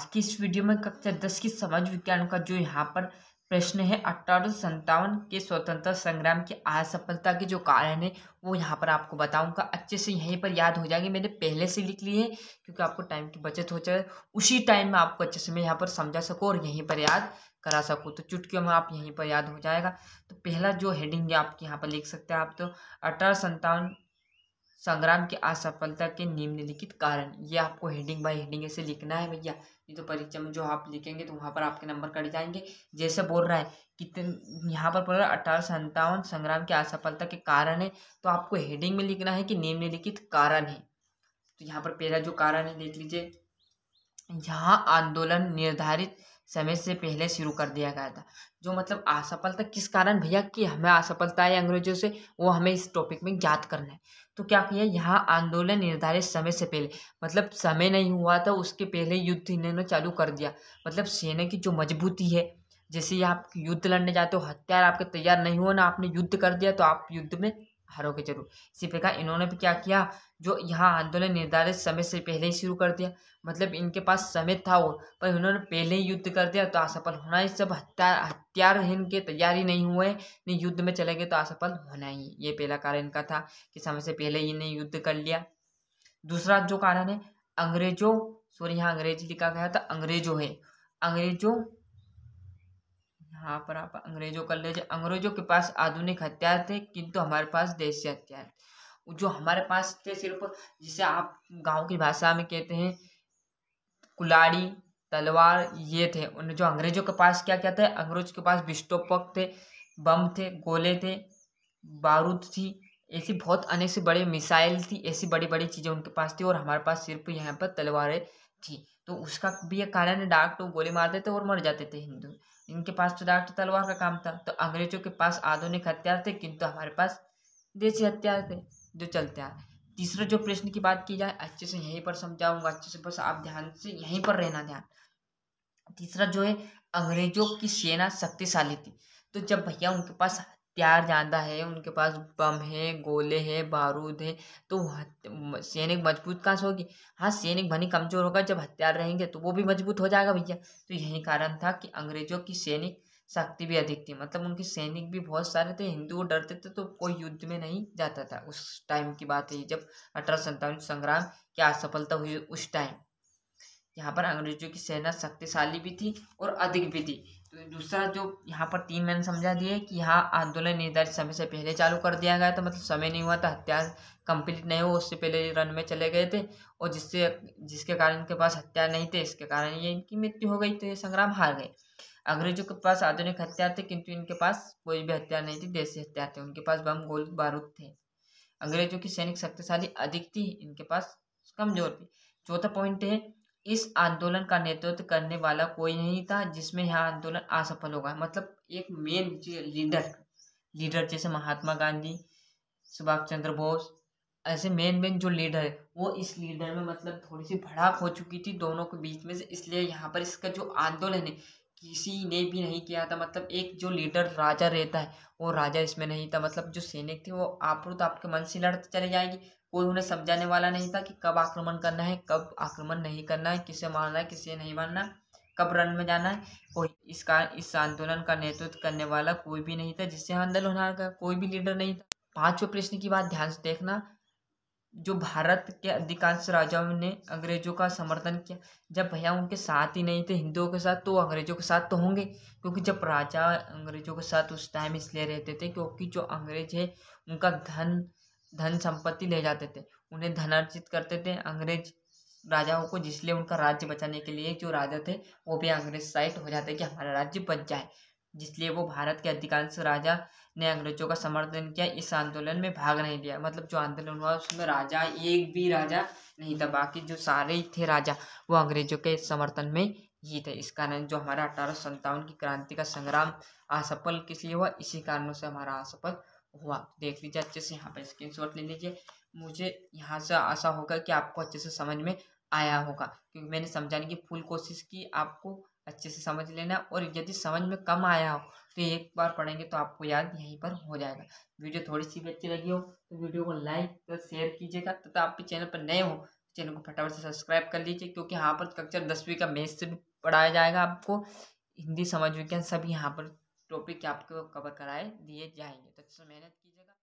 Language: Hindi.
आज की इस वीडियो में कक्षा दस की समाज विज्ञान का जो यहाँ पर प्रश्न है अठारह के स्वतंत्रता संग्राम की असफलता के जो कारण है वो यहाँ पर आपको बताऊंगा अच्छे से यहीं पर याद हो जाएंगे मैंने पहले से लिख ली है क्योंकि आपको टाइम की बचत हो जाए उसी टाइम में आपको अच्छे से मैं यहाँ पर समझा सकूँ और यहीं पर याद करा सकूँ तो चुटकियों में आप यहीं पर याद हो जाएगा तो पहला जो हेडिंग है आपके यहाँ पर लिख सकते हैं आप तो अठारह संग्राम की असफलता के निम्नलिखित कारण ये आपको हेडिंग बाय हेडिंग ऐसे लिखना है भैया ये तो परीक्षा में जो आप लिखेंगे तो वहाँ पर आपके नंबर कट जाएंगे जैसे बोल रहा है कितने यहाँ पर बोल रहा है अठारह संतावन संग्राम की असफलता के कारण है तो आपको हेडिंग में लिखना है कि निम्नलिखित कारण है तो यहाँ पर पहला जो कारण है देख लीजिए यहाँ आंदोलन निर्धारित समय से पहले शुरू कर दिया गया था जो मतलब असफलता किस कारण भैया कि हमें असफलता है अंग्रेजों से वो हमें इस टॉपिक में ज्ञात करना है तो क्या किया यहाँ आंदोलन निर्धारित समय से पहले मतलब समय नहीं हुआ था उसके पहले युद्ध इन्होंने चालू कर दिया मतलब सेना की जो मजबूती है जैसे आप युद्ध लड़ने जाते हो हथियार आपके तैयार नहीं हो ना आपने युद्ध कर दिया तो आप युद्ध में हरों के जरूर इसी प्रकार इन्होंने भी क्या किया जो यहाँ आंदोलन निर्धारित समय से पहले ही शुरू कर दिया मतलब इनके पास समय था वो पर इन्होंने पहले ही युद्ध कर दिया तो असफल होना ही सब हत्या हत्यार इनके तैयारी नहीं हुए नहीं युद्ध में चले गए तो असफल होना ही ये पहला कारण इनका था कि समय से पहले ही इन्हें युद्ध कर लिया दूसरा जो कारण है अंग्रेजों सॉरी यहाँ अंग्रेजी लिखा गया था अंग्रेजों है अंग्रेजों हाँ पर आप अंग्रेजों का ले अंग्रेजों के पास आधुनिक हथियार थे किंतु हमारे पास देसी हथियार जो हमारे पास थे सिर्फ जिसे आप गांव की भाषा में कहते हैं कुलाड़ी तलवार ये थे उन जो अंग्रेजों के पास क्या क्या था अंग्रेज के पास बिस्टोपक थे बम थे गोले थे बारूद थी ऐसी बहुत अनेक से बड़े मिसाइल थी ऐसी बड़ी बड़ी चीज़ें उनके पास थी और हमारे पास सिर्फ यहाँ पर तलवारें थी तो उसका भी एक कारण है डाक तो गोली मार देते और मर जाते थे हिंदू इनके पास तो डाक तो तलवार का काम था तो अंग्रेजों के पास आधुनिक हथियार थे किंतु हमारे पास देसी हथियार थे जो चलते आए तीसरा जो प्रश्न की बात की जाए अच्छे से यहीं पर समझाऊंगा अच्छे से बस आप ध्यान से यहीं पर रहना ध्यान तीसरा जो है अंग्रेजों की सेना शक्तिशाली थी तो जब भैया उनके पास प्यार ज़्यादा है उनके पास बम है गोले हैं बारूद है तो सैनिक मजबूत कहाँ से होगी हाँ सैनिक भनी कमज़ोर होगा जब हथियार रहेंगे तो वो भी मजबूत हो जाएगा भैया तो यही कारण था कि अंग्रेजों की सैनिक शक्ति भी अधिक थी मतलब उनके सैनिक भी बहुत सारे थे हिंदू डरते थे तो कोई युद्ध में नहीं जाता था उस टाइम की बात है जब अठारह संतावन संग्राम की असफलता हुई उस टाइम यहाँ पर अंग्रेजों की सेना शक्तिशाली भी थी और अधिक भी थी तो दूसरा जो यहाँ पर तीन मैंने समझा दिए कि यहाँ आंदोलन निर्धारित समय से पहले चालू कर दिया गया था मतलब समय नहीं हुआ था हत्या कंप्लीट नहीं हुआ उससे पहले रन में चले गए थे और जिससे जिसके कारण इनके पास हत्या नहीं थे इसके कारण ये इनकी मृत्यु हो गई तो ये संग्राम हार गए अंग्रेजों के पास आधुनिक हथियार थे किंतु इनके पास कोई भी हथियार नहीं थी देसी हथियार थे उनके पास बम गोल बारूद थे अंग्रेजों की सैनिक शक्तिशाली अधिक थी इनके पास कमजोर थी चौथा पॉइंट है इस आंदोलन का नेतृत्व करने वाला कोई नहीं था जिसमें यह आंदोलन असफल होगा मतलब एक मेन लीडर लीडर जैसे महात्मा गांधी सुभाष चंद्र बोस ऐसे मेन मेन जो लीडर है वो इस लीडर में मतलब थोड़ी सी भड़ाक हो चुकी थी दोनों के बीच में से इसलिए यहाँ पर इसका जो आंदोलन है किसी ने भी नहीं किया था मतलब एक जो लीडर राजा रहता है वो राजा इसमें नहीं था मतलब जो सैनिक थे वो आपरूत आपके मन से लड़ते चले जाएंगे कोई उन्हें समझाने वाला नहीं था कि कब आक्रमण करना है कब आक्रमण नहीं करना है किसे मारना है किसे नहीं मारना कब रन में जाना है कोई इस इस आंदोलन का नेतृत्व करने वाला कोई भी नहीं था जिससे आंदोलन का कोई भी लीडर नहीं था पांचवें प्रश्न की बात ध्यान से देखना जो भारत के अधिकांश राजाओं ने अंग्रेजों का समर्थन किया जब भैया उनके साथ ही नहीं थे हिंदुओं के साथ तो अंग्रेजों के साथ तो होंगे क्योंकि जब राजा अंग्रेजों के साथ उस टाइम इसलिए रहते थे क्योंकि जो अंग्रेज है उनका धन धन संपत्ति ले जाते थे उन्हें धनार्जित करते थे अंग्रेज राजाओं को जिसलिए उनका राज्य बचाने के लिए जो राजा थे वो भी अंग्रेज साइट हो जाते कि हमारा राज्य बच जाए जिसलिए वो भारत के अधिकांश राजा ने अंग्रेजों का समर्थन किया इस आंदोलन में भाग नहीं लिया मतलब जो आंदोलन हुआ उसमें राजा एक भी राजा नहीं था बाकी जो सारे ही थे राजा वो अंग्रेजों के समर्थन में ही थे इस कारण जो हमारा अठारह की क्रांति का संग्राम असफल किस लिए हुआ इसी कारणों से हमारा असफल हुआ देख लीजिए अच्छे से यहाँ पर शॉट ले लीजिए मुझे यहाँ से आशा होगा कि आपको अच्छे से समझ में आया होगा क्योंकि मैंने समझाने की फुल कोशिश की आपको अच्छे से समझ लेना और यदि समझ में कम आया हो तो एक बार पढ़ेंगे तो आपको याद यहीं पर हो जाएगा वीडियो थोड़ी सी भी अच्छी लगी हो तो वीडियो को लाइक और तो शेयर कीजिएगा तथा तो तो आपके चैनल पर नए हो तो चैनल को फटाफट से सब्सक्राइब कर लीजिए क्योंकि यहाँ पर कक्षा दसवीं का मैथ से भी पढ़ाया जाएगा आपको हिंदी समझ विज्ञान सभी यहाँ पर टॉपिक आपको कवर कराए दिए जाएंगे तो दोस्तों मैंने